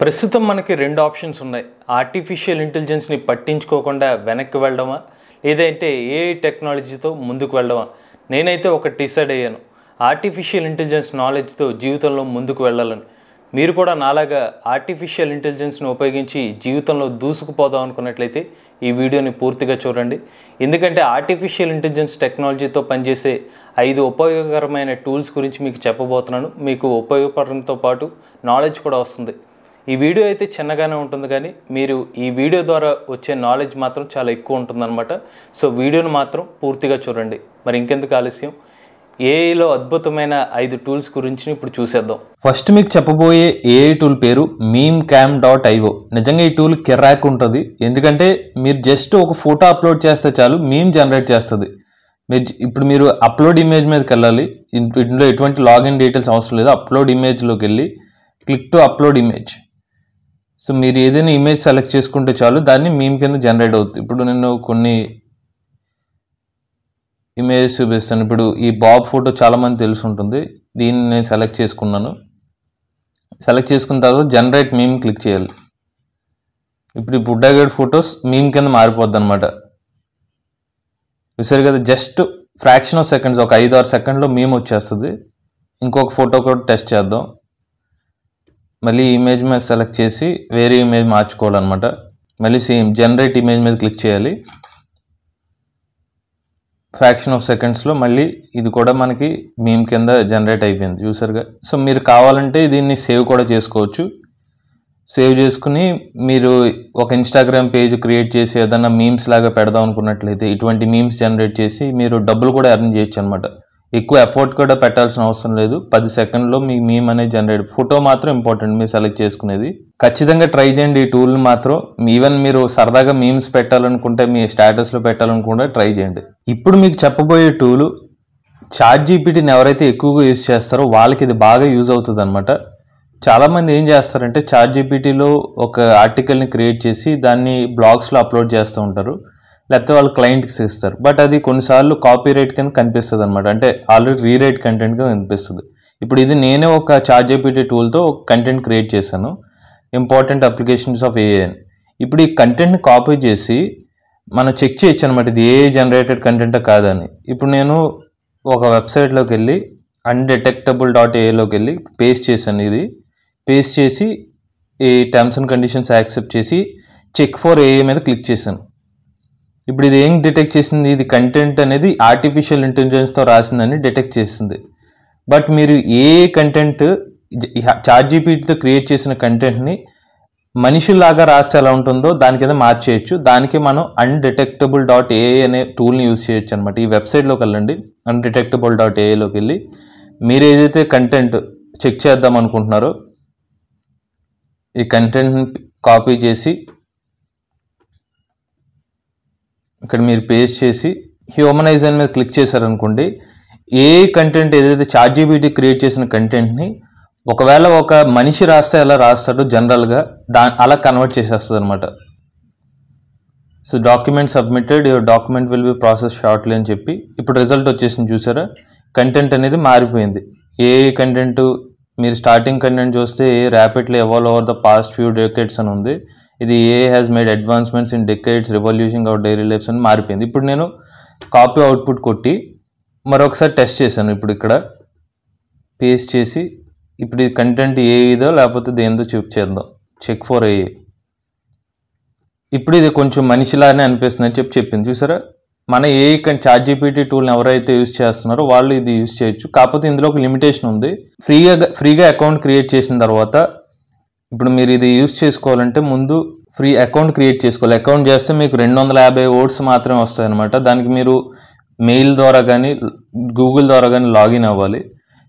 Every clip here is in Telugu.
ప్రస్తుతం మనకి రెండు ఆప్షన్స్ ఉన్నాయి ఆర్టిఫిషియల్ ఇంటెలిజెన్స్ని పట్టించుకోకుండా వెనక్కి వెళ్ళడమా లేదంటే ఏ టెక్నాలజీతో ముందుకు వెళ్ళడమా నేనైతే ఒక డిసైడ్ అయ్యాను ఆర్టిఫిషియల్ ఇంటెలిజెన్స్ నాలెడ్జ్తో జీవితంలో ముందుకు వెళ్ళాలని మీరు కూడా నాలాగా ఆర్టిఫిషియల్ ఇంటెలిజెన్స్ని ఉపయోగించి జీవితంలో దూసుకుపోదాం అనుకున్నట్లయితే ఈ వీడియోని పూర్తిగా చూడండి ఎందుకంటే ఆర్టిఫిషియల్ ఇంటెలిజెన్స్ టెక్నాలజీతో పనిచేసే ఐదు ఉపయోగకరమైన టూల్స్ గురించి మీకు చెప్పబోతున్నాను మీకు ఉపయోగపడడంతో పాటు నాలెడ్జ్ కూడా వస్తుంది ఈ వీడియో అయితే చిన్నగానే ఉంటుంది కానీ మీరు ఈ వీడియో ద్వారా వచ్చే నాలెడ్జ్ మాత్రం చాలా ఎక్కువ ఉంటుందన్నమాట సో వీడియోను మాత్రం పూర్తిగా చూడండి మరి ఇంకెందుకు ఆలస్యం ఏఐలో అద్భుతమైన ఐదు టూల్స్ గురించి ఇప్పుడు చూసేద్దాం ఫస్ట్ మీకు చెప్పబోయే ఏఐ టూల్ పేరు మీమ్ క్యామ్ డాట్ ఐఓ నిజంగా ఈ టూల్ కిర్రాక్ ఉంటుంది ఎందుకంటే మీరు జస్ట్ ఒక ఫోటో అప్లోడ్ చేస్తే చాలు మీమ్ జనరేట్ చేస్తుంది మీరు ఇప్పుడు మీరు అప్లోడ్ ఇమేజ్ మీదకి వెళ్ళాలి ఇంట్లో ఎటువంటి లాగిన్ డీటెయిల్స్ అవసరం లేదు అప్లోడ్ ఇమేజ్లోకి వెళ్ళి click to upload image so మీరు ఏదైనా ఇమేజ్ సెలెక్ట్ చేసుకుంటే చాలు దాన్ని మేము కింద జనరేట్ అవుతుంది ఇప్పుడు నేను కొన్ని ఇమేజెస్ చూపిస్తాను ఇప్పుడు ఈ బాబ్ ఫోటో చాలామంది తెలిసి ఉంటుంది దీన్ని నేను సెలెక్ట్ చేసుకున్నాను సెలెక్ట్ చేసుకున్న తర్వాత జనరేట్ మేము క్లిక్ చేయాలి ఇప్పుడు ఈ బుడ్డాగేడ్ ఫొటోస్ మేము కింద మారిపోద్ది అనమాట చూసారు కదా జస్ట్ ఫ్రాక్షన్ ఆఫ్ సెకండ్స్ ఒక ఐదు ఆరు సెకండ్లో మేము వచ్చేస్తుంది ఇంకొక ఫోటో కూడా టెస్ట్ చేద్దాం మళ్ళీ ఇమేజ్ మీద సెలెక్ట్ చేసి వేరే ఇమేజ్ మార్చుకోవాలన్నమాట మళ్ళీ సేమ్ జనరేట్ ఇమేజ్ మీద క్లిక్ చేయాలి ఫ్యాక్షన్ ఆఫ్ సెకండ్స్లో మళ్ళీ ఇది కూడా మనకి మేము కింద జనరేట్ అయిపోయింది యూసర్గా సో మీరు కావాలంటే దీన్ని సేవ్ కూడా చేసుకోవచ్చు సేవ్ చేసుకుని మీరు ఒక ఇన్స్టాగ్రామ్ పేజ్ క్రియేట్ చేసి ఏదైనా మీమ్స్ లాగా పెడదాం అనుకున్నట్లయితే ఇటువంటి మీమ్స్ జనరేట్ చేసి మీరు డబ్బులు కూడా ఎర్న్ చేయొచ్చు అనమాట ఎక్కువ ఎఫర్ట్ కూడా పెట్టాల్సిన అవసరం లేదు పది సెకండ్లో మీ మీమ్ అనేది జనరేట్ ఫోటో మాత్రం ఇంపార్టెంట్ మీరు సెలెక్ట్ చేసుకునేది ఖచ్చితంగా ట్రై చేయండి ఈ టూల్ని మాత్రం ఈవెన్ మీరు సరదాగా మీమ్స్ పెట్టాలనుకుంటే మీ స్టేటస్లో పెట్టాలనుకుంటే ట్రై చేయండి ఇప్పుడు మీకు చెప్పబోయే టూలు చార్ట్ జీపీటీని ఎవరైతే ఎక్కువగా యూజ్ చేస్తారో వాళ్ళకి ఇది బాగా యూజ్ అవుతుంది అనమాట చాలామంది ఏం చేస్తారంటే చార్ట్ జీపీటీలో ఒక ఆర్టికల్ని క్రియేట్ చేసి దాన్ని బ్లాగ్స్లో అప్లోడ్ చేస్తూ ఉంటారు లేకపోతే వాళ్ళు క్లయింట్కి ఇస్తారు బట్ అది కొన్నిసార్లు కాపీ రేట్ కింద కనిపిస్తుంది అనమాట అంటే ఆల్రెడీ రీరేట్ కంటెంట్ కింద కనిపిస్తుంది ఇప్పుడు ఇది నేనే ఒక చార్జీపీటీ టూల్తో కంటెంట్ క్రియేట్ చేశాను ఇంపార్టెంట్ అప్లికేషన్స్ ఆఫ్ ఏఐఎన్ ఇప్పుడు ఈ కంటెంట్ని కాపీ చేసి మనం చెక్ చేయొచ్చు అనమాట ఇది ఏ జనరేటెడ్ కంటెంట్ కాదని ఇప్పుడు నేను ఒక వెబ్సైట్లోకి వెళ్ళి అన్డిటెక్టబుల్ డాట్ ఏలోకి వెళ్ళి పేస్ట్ చేశాను ఇది పేస్ట్ చేసి ఈ టర్మ్స్ అండ్ కండిషన్స్ యాక్సెప్ట్ చేసి చెక్ ఫర్ ఏఏ మీద క్లిక్ చేశాను ఇప్పుడు ఇది ఏం డిటెక్ట్ చేసింది ఇది కంటెంట్ అనేది ఆర్టిఫిషియల్ ఇంటెలిజెన్స్తో రాసిందని డిటెక్ట్ చేసింది బట్ మీరు ఏ కంటెంట్ చార్ట్ జీపీటీతో క్రియేట్ చేసిన కంటెంట్ని మనిషిలాగా రాస్తే ఎలా ఉంటుందో దానికి ఏదో మార్చేయచ్చు దానికి మనం అన్డిటెక్టబుల్ డాట్ ఏ అనే టూల్ని యూజ్ చేయొచ్చు అనమాట ఈ వెబ్సైట్లోకి వెళ్ళండి అన్డిటెక్టబుల్ డాట్ ఏఏలోకి వెళ్ళి మీరు ఏదైతే కంటెంట్ చెక్ చేద్దాం అనుకుంటున్నారో ఈ కంటెంట్ని కాపీ చేసి ఇక్కడ మీరు పేస్ట్ చేసి హ్యూమనైజ్ అని మీద క్లిక్ చేశారనుకోండి ఏ కంటెంట్ ఏదైతే చార్జీబీటీ జీబీటీ క్రియేట్ చేసిన కంటెంట్ని ఒకవేళ ఒక మనిషి రాస్తే ఎలా రాస్తాడో జనరల్గా దా అలా కన్వర్ట్ చేసేస్తుంది అనమాట so document submitted your document will be process shortly అని చెప్పి ఇప్పుడు రిజల్ట్ వచ్చేసింది చూసారా కంటెంట్ అనేది మారిపోయింది ఏ కంటెంట్ మీరు స్టార్టింగ్ కంటెంట్ చూస్తే rapidly evolve over the past few decades అని ఉంది ఇది AI has made advancements in decades revolution out daily lives అని మారిపోయింది ఇప్పుడు నేను కాపీ అవుట్పుట్ కొట్టి మరొకసారి టెస్ట్ చేశాను ఇప్పుడు ఇక్కడ పేస్ట్ చేసి ఇప్పుడు ఇది కంటెంట్ ఏ ఇదో లేకపోతే దేనిదో చెక్ చేద్దాం చెక్ ఫర్ ఏ ఇప్పుడు ఇది కొంచెం మనిషిలానే అనిపిస్తుంది అని చెప్పి చెప్పింది చూసారా మన ఏ చార్ట్ జీపీటీ టూల్ని ఎవరైతే యూస్ చేస్తున్నారో వాళ్ళు ఇది యూస్ చేయొచ్చు కాకపోతే ఇందులో ఒక లిమిటేషన్ ఉంది ఫ్రీగా ఫ్రీగా అకౌంట్ క్రియేట్ చేసిన తర్వాత ఇప్పుడు మీరు ఇది యూస్ చేసుకోవాలంటే ముందు ఫ్రీ అకౌంట్ క్రియేట్ చేసుకోవాలి అకౌంట్ చేస్తే మీకు రెండు వందల యాభై ఓట్స్ మాత్రమే వస్తాయన్నమాట దానికి మీరు మెయిల్ ద్వారా కానీ గూగుల్ ద్వారా కానీ లాగిన్ అవ్వాలి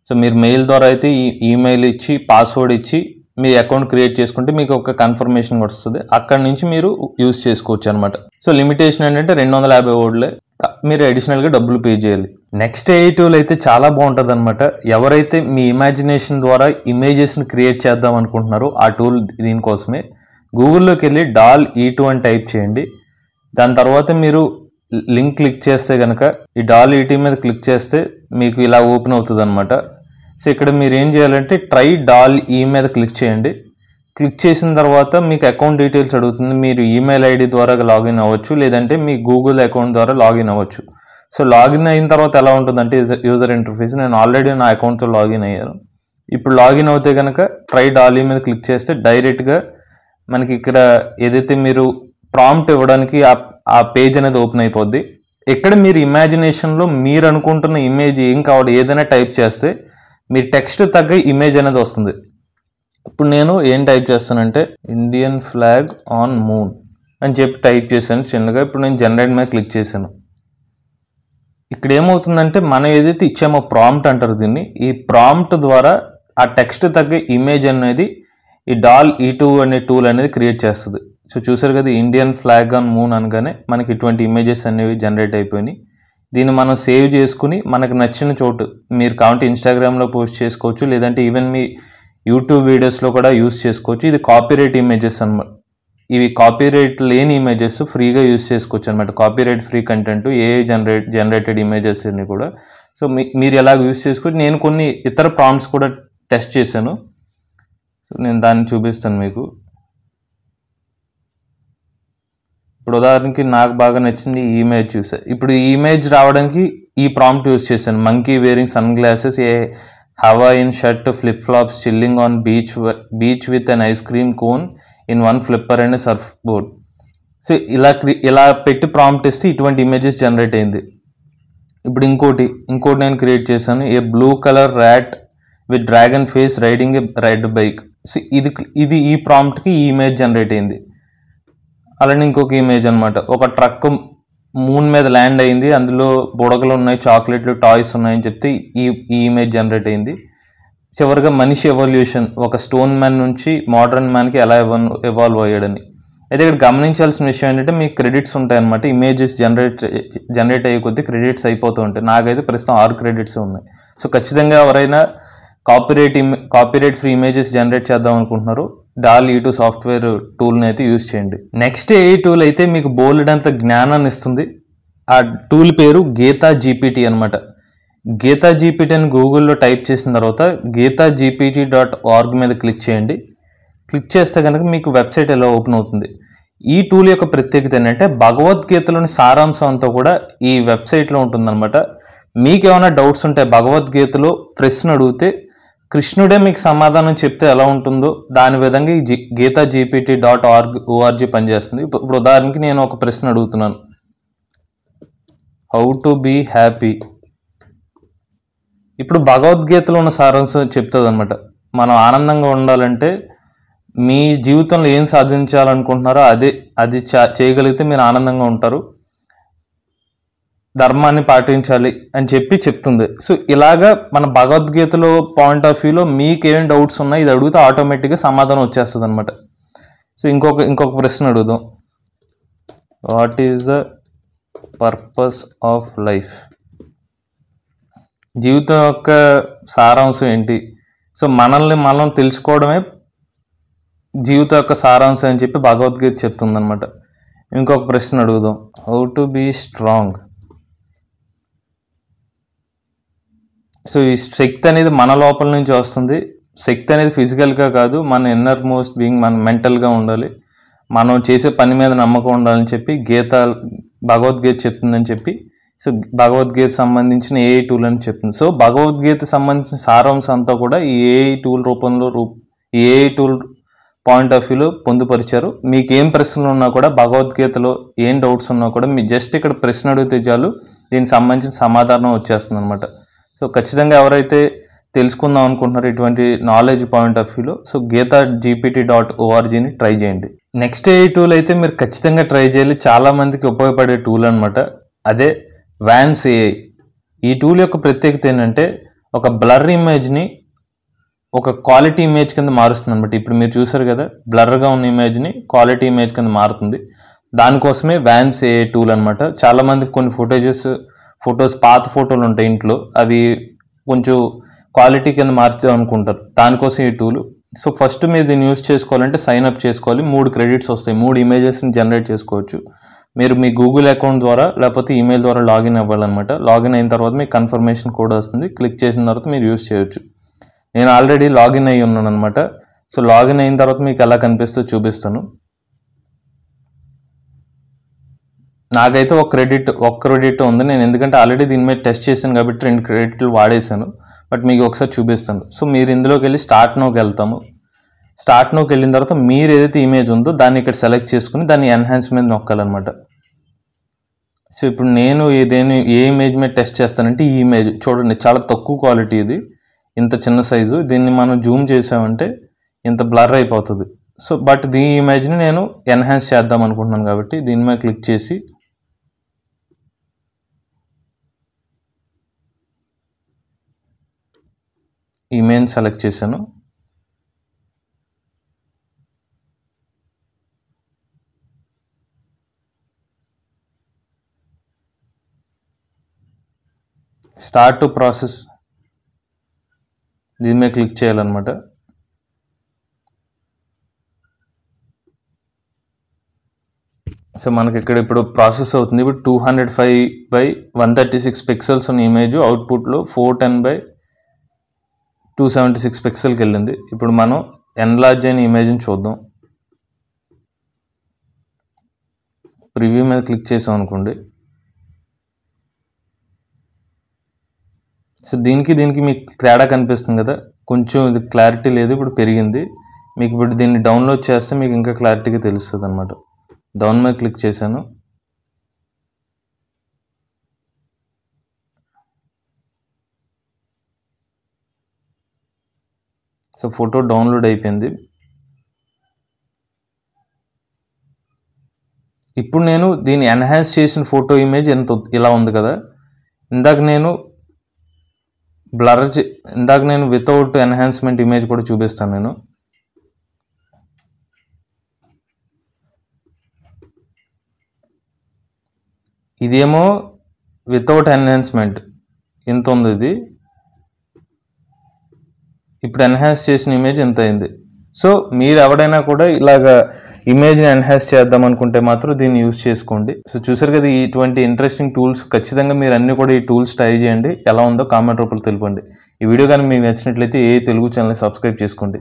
సో మీరు మెయిల్ ద్వారా అయితే ఈ ఈమెయిల్ ఇచ్చి పాస్వర్డ్ ఇచ్చి మీ అకౌంట్ క్రియేట్ చేసుకుంటే మీకు ఒక కన్ఫర్మేషన్ వస్తుంది అక్కడ నుంచి మీరు యూజ్ చేసుకోవచ్చు అనమాట సో లిమిటేషన్ ఏంటంటే రెండు వందల యాభై ఓడ్లే మీరు అడిషనల్గా డబ్బులు పే చేయాలి నెక్స్ట్ ఏఐ టూల్ అయితే చాలా బాగుంటుంది అనమాట ఎవరైతే మీ ఇమాజినేషన్ ద్వారా ఇమేజెస్ని క్రియేట్ చేద్దాం అనుకుంటున్నారో ఆ టూల్ దీనికోసమే గూగుల్లోకి వెళ్ళి డాల్ ఈ టూ అని టైప్ చేయండి దాని తర్వాత మీరు లింక్ క్లిక్ చేస్తే కనుక ఈ డాల్ ఈటీ e మీద క్లిక్ చేస్తే మీకు ఇలా ఓపెన్ అవుతుంది అనమాట సో ఇక్కడ మీరు ఏం చేయాలంటే ట్రై డాల్ ఈ మీద క్లిక్ చేయండి క్లిక్ చేసిన తర్వాత మీకు అకౌంట్ డీటెయిల్స్ అడుగుతుంది మీరు ఈమెయిల్ ఐడి ద్వారా లాగిన్ అవ్వచ్చు లేదంటే మీ గూగుల్ అకౌంట్ ద్వారా లాగిన్ అవ్వచ్చు సో లాగిన్ అయిన తర్వాత ఎలా ఉంటుందంటే యూజర్ ఇంటర్ఫేస్ నేను ఆల్రెడీ నా అకౌంట్తో లాగిన్ అయ్యాను ఇప్పుడు లాగిన్ అవుతే కనుక ట్రై డాలీ మీద క్లిక్ చేస్తే డైరెక్ట్గా మనకి ఇక్కడ ఏదైతే మీరు ప్రాంప్ట్ ఇవ్వడానికి ఆ పేజ్ అనేది ఓపెన్ అయిపోద్ది ఇక్కడ మీరు ఇమాజినేషన్లో మీరు అనుకుంటున్న ఇమేజ్ ఏం కావాలి ఏదైనా టైప్ చేస్తే మీ టెక్స్ట్ తగ్గ ఇమేజ్ అనేది వస్తుంది ఇప్పుడు నేను ఏం టైప్ చేస్తానంటే ఇండియన్ ఫ్లాగ్ ఆన్ మూన్ అని చెప్పి టైప్ చేశాను చిన్నగా ఇప్పుడు నేను జనరేట్ మీద క్లిక్ చేశాను ఇక్కడ ఏమవుతుందంటే మనం ఏదైతే ఇచ్చామో ప్రాంప్ట్ అంటారు దీన్ని ఈ ప్రాంప్ట్ ద్వారా ఆ టెక్స్ట్ తగ్గ ఇమేజ్ అనేది ఈ డాల్ ఈ టూ అనే టూల్ అనేది క్రియేట్ చేస్తుంది సో చూసారు కదా ఇండియన్ ఫ్లాగ్ ఆన్ మూన్ అనగానే మనకి ఇటువంటి ఇమేజెస్ అనేవి జనరేట్ అయిపోయినాయి దీన్ని మనం సేవ్ చేసుకుని మనకు నచ్చిన చోటు మీరు కావంటే ఇన్స్టాగ్రామ్లో పోస్ట్ చేసుకోవచ్చు లేదంటే ఈవెన్ మీ యూట్యూబ్ వీడియోస్లో కూడా యూస్ చేసుకోవచ్చు ఇది కాపీరైట్ ఇమేజెస్ అనమాట ఇవి కాపీరైట్ లేని ఇమేజెస్ ఫ్రీగా యూస్ చేసుకోవచ్చు అనమాట copyright free content AI generate generated ఇమేజెస్ని కూడా సో మీరు ఎలాగ యూస్ చేసుకోవచ్చు నేను కొన్ని ఇతర ప్రామ్స్ కూడా టెస్ట్ చేశాను సో నేను దాన్ని చూపిస్తాను మీకు ఇప్పుడు ఉదాహరణకి నాకు బాగా నచ్చింది ఈ ఇమేజ్ చూసా ఇప్పుడు ఈ ఇమేజ్ రావడానికి ఈ ప్రాంప్ట్ యూస్ చేశాను monkey wearing sunglasses a Hawaiian shirt flip flops chilling on beach beach with an ice cream cone in one flipper and surfboard so ఇలా ఇలా పెట్టి ప్రాంప్ట్ ఇస్తే ఇటువంటి ఇమేజెస్ జనరేట్ అయింది ఇప్పుడు ఇంకోటి ఇంకోటి నేను క్రియేట్ చేశాను a blue colour rat with dragon face riding a red bike so ఇది ఇది ఈ ప్రాంప్ట్కి ఈ ఇమేజ్ జనరేట్ అయింది అలానే ఇంకొక ఇమేజ్ అనమాట ఒక ట్రక్ మూన్ మీద ల్యాండ్ అయింది అందులో బుడగలు ఉన్నాయి చాక్లెట్లు టాయ్స్ ఉన్నాయని చెప్తే ఈ ఈ ఇమేజ్ జనరేట్ అయింది చివరిగా మనిషి ఎవల్యూషన్ ఒక స్టోన్ మ్యాన్ నుంచి మోడర్న్ మ్యాన్కి ఎలా ఎవాల్వ్ అయ్యాడని అయితే ఇక్కడ గమనించాల్సిన విషయం ఏంటంటే మీకు క్రెడిట్స్ ఉంటాయన్నమాట ఇమేజెస్ జనరేట్ జనరేట్ అయ్యే కొద్దీ క్రెడిట్స్ అయిపోతూ ఉంటాయి నాకైతే ప్రస్తుతం ఆరు క్రెడిట్స్ ఉన్నాయి సో ఖచ్చితంగా ఎవరైనా కాపీరేట్ ఇమే కాపీరేట్ ఫ్రీ ఇమేజెస్ జనరేట్ చేద్దాం అనుకుంటున్నారు డాల్ ఈ టూ సాఫ్ట్వేర్ టూల్ని అయితే యూజ్ చేయండి నెక్స్ట్ ఏ టూల్ అయితే మీకు బోల్డ్ అంత జ్ఞానాన్ని ఇస్తుంది ఆ టూల్ పేరు గీతా జీపీటీ అనమాట గీతా జీపీటీ అని గూగుల్లో టైప్ చేసిన తర్వాత గీతా జీపీటీ డాట్ ఆర్గ్ మీద క్లిక్ చేయండి క్లిక్ చేస్తే కనుక మీకు వెబ్సైట్ ఎలా ఓపెన్ అవుతుంది ఈ టూల్ యొక్క ప్రత్యేకత ఏంటంటే భగవద్గీతలోని సారాంశం అంతా కూడా ఈ వెబ్సైట్లో ఉంటుందన్నమాట మీకు ఏమైనా డౌట్స్ ఉంటే భగవద్గీతలో ప్రశ్న అడిగితే కృష్ణుడే మీకు సమాధానం చెప్తే ఎలా ఉంటుందో దాని విధంగా ఈ G Gita GPT dot org ORG పనిచేస్తుంది ఇప్పుడు ఉదాహరణకి నేను ఒక ప్రశ్న అడుగుతున్నాను హౌ టు బీ హ్యాపీ ఇప్పుడు భగవద్గీతలో ఉన్న సారాంశం చెప్తుంది అనమాట మనం ఆనందంగా ఉండాలంటే మీ జీవితంలో ఏం సాధించాలనుకుంటున్నారో అదే అది చేయగలిగితే మీరు ఆనందంగా ఉంటారు ధర్మాన్ని పాటించాలి అని చెప్పి చెప్తుంది సో ఇలాగా మన భగవద్గీతలో పాయింట్ ఆఫ్ వ్యూలో మీకేం డౌట్స్ ఉన్నాయి ఇది అడిగితే ఆటోమేటిక్గా సమాధానం వచ్చేస్తుంది అనమాట సో ఇంకొక ఇంకొక ప్రశ్న అడుగుదాం what is the purpose of life జీవితం యొక్క సారాంశం ఏంటి సో మనల్ని మనం తెలుసుకోవడమే జీవితం యొక్క సారాంశం అని చెప్పి భగవద్గీత చెప్తుందనమాట ఇంకొక ప్రశ్న అడుగుదాం how to be strong so ఈ శక్తి అనేది మన లోపల నుంచి వస్తుంది శక్తి అనేది ఫిజికల్గా కాదు మన ఇన్నర్ మోస్ట్ బీయింగ్ మన మెంటల్గా ఉండాలి మనం చేసే పని మీద నమ్మకం ఉండాలని చెప్పి గీత భగవద్గీత చెప్తుందని చెప్పి సో భగవద్గీత సంబంధించిన ఏ టూల్ అని చెప్తుంది సో భగవద్గీత సంబంధించిన సారాంశం అంతా కూడా ఈ ఏ టూల్ రూపంలో రూ ఏ టూల్ పాయింట్ ఆఫ్ వ్యూలో పొందుపరిచారు మీకు ఏం ప్రశ్నలు ఉన్నా కూడా భగవద్గీతలో ఏం డౌట్స్ ఉన్నా కూడా మీరు జస్ట్ ఇక్కడ ప్రశ్న అడిగితే చాలు దీనికి సంబంధించిన సమాధానం వచ్చేస్తుంది అనమాట సో ఖచ్చితంగా ఎవరైతే తెలుసుకుందాం అనుకుంటున్నారు ఇటువంటి నాలెడ్జ్ పాయింట్ ఆఫ్ వ్యూలో సో గీత జీపీటీ డాట్ ఓఆర్జీని ట్రై చేయండి నెక్స్ట్ ఏ టూల్ అయితే మీరు ఖచ్చితంగా ట్రై చేయాలి చాలామందికి ఉపయోగపడే టూల్ అనమాట అదే వ్యాన్స్ ఏఐ ఈ టూల్ యొక్క ప్రత్యేకత ఏంటంటే ఒక బ్లర్ ఇమేజ్ని ఒక క్వాలిటీ ఇమేజ్ కింద మారుస్తుంది అనమాట ఇప్పుడు మీరు చూసారు కదా బ్లర్గా ఉన్న ఇమేజ్ని క్వాలిటీ ఇమేజ్ కింద మారుతుంది దానికోసమే వ్యాన్స్ ఏ టూల్ అనమాట చాలామంది కొన్ని ఫొటేజెస్ ఫొటోస్ పాత ఫోటోలు ఉంటాయి ఇంట్లో అవి కొంచెం క్వాలిటీ కింద మార్చాం అనుకుంటారు దానికోసం ఈ టూలు సో ఫస్ట్ మీరు దీన్ని యూస్ చేసుకోవాలంటే సైన్ అప్ చేసుకోవాలి మూడు క్రెడిట్స్ వస్తాయి మూడు ఇమేజెస్ని జనరేట్ చేసుకోవచ్చు మీరు మీ గూగుల్ అకౌంట్ ద్వారా లేకపోతే ఈమెయిల్ ద్వారా లాగిన్ అవ్వాలన్నమాట లాగిన్ అయిన తర్వాత మీకు కన్ఫర్మేషన్ కోడ్ వస్తుంది క్లిక్ చేసిన తర్వాత మీరు యూస్ చేయొచ్చు నేను ఆల్రెడీ లాగిన్ అయ్యి ఉన్నాను అనమాట సో లాగిన్ అయిన తర్వాత మీకు ఎలా కనిపిస్తో చూపిస్తాను నాకైతే ఒక క్రెడిట్ ఒక క్రెడిట్ ఉంది నేను ఎందుకంటే ఆల్రెడీ దీని మీద టెస్ట్ చేశాను కాబట్టి రెండు క్రెడిట్లు వాడేశాను బట్ మీకు ఒకసారి చూపిస్తాను సో మీరు ఇందులోకి వెళ్ళి స్టార్ట్ నోకి వెళ్తాము స్టార్ట్ నోకి వెళ్ళిన తర్వాత మీరు ఏదైతే ఇమేజ్ ఉందో దాన్ని ఇక్కడ సెలెక్ట్ చేసుకుని దాన్ని ఎన్హాన్స్మెంట్ నొక్కాలన్నమాట సో ఇప్పుడు నేను ఏదేని ఏ ఇమేజ్ మీద టెస్ట్ చేస్తానంటే ఈ ఇమేజ్ చూడండి చాలా తక్కువ క్వాలిటీ ఇది ఇంత చిన్న సైజు దీన్ని మనం జూమ్ చేసామంటే ఇంత బ్లర్ అయిపోతుంది సో బట్ దీని ఇమేజ్ని నేను ఎన్హాన్స్ చేద్దాం అనుకుంటున్నాను కాబట్టి దీని మీద క్లిక్ చేసి మెయిన్ సెలెక్ట్ చేశాను స్టార్ట్ టు ప్రాసెస్ దీని మీద క్లిక్ చేయాలన్నమాట సో మనకి ఇక్కడ ఇప్పుడు ప్రాసెస్ అవుతుంది ఇప్పుడు two hundred five by one thirty six pixels ఉన్న ఇమేజ్ అవుట్పుట్లో four ten by two seventy six పిక్సెల్కి వెళ్ళింది ఇప్పుడు మనం ఎన్లార్జ్ అయిన ఇమేజ్ని చూద్దాం ప్రివ్యూ మీద క్లిక్ చేసాం అనుకోండి సో దీనికి దీనికి మీకు తేడా కనిపిస్తుంది కదా కొంచెం ఇది క్లారిటీ లేదు ఇప్పుడు పెరిగింది మీకు ఇప్పుడు దీన్ని డౌన్లోడ్ చేస్తే మీకు ఇంకా క్లారిటీగా తెలుస్తుంది అనమాట డౌన్ మీద క్లిక్ చేశాను సో ఫోటో డౌన్లోడ్ అయిపోయింది ఇప్పుడు నేను దీన్ని ఎన్హాన్స్ చేసిన ఫోటో ఇమేజ్ ఎంత ఇలా ఉంది కదా ఇందాక నేను బ్లర్ ఇందాక నేను వితౌట్ ఎన్హాన్స్మెంట్ ఇమేజ్ కూడా చూపిస్తాను నేను ఇదేమో వితౌట్ ఎన్హాన్స్మెంట్ ఎంత ఉంది ఇది ఇప్పుడు ఎన్హాన్స్ చేసిన ఇమేజ్ ఎంత అయింది సో మీరు ఎవడైనా కూడా ఇలాగ ఇమేజ్ని ఎన్హాన్స్ చేద్దాం అనుకుంటే మాత్రం దీన్ని యూజ్ చేసుకోండి సో చూసారు కదా ఇటువంటి ఇంట్రెస్టింగ్ టూల్స్ ఖచ్చితంగా మీరు అన్నీ కూడా ఈ టూల్స్ ట్రై చేయండి ఎలా ఉందో కామెంట్ రూపంలో తెలుపండి ఈ వీడియో కానీ మీకు నచ్చినట్లయితే ఏ తెలుగు ఛానల్ని సబ్స్క్రైబ్ చేసుకోండి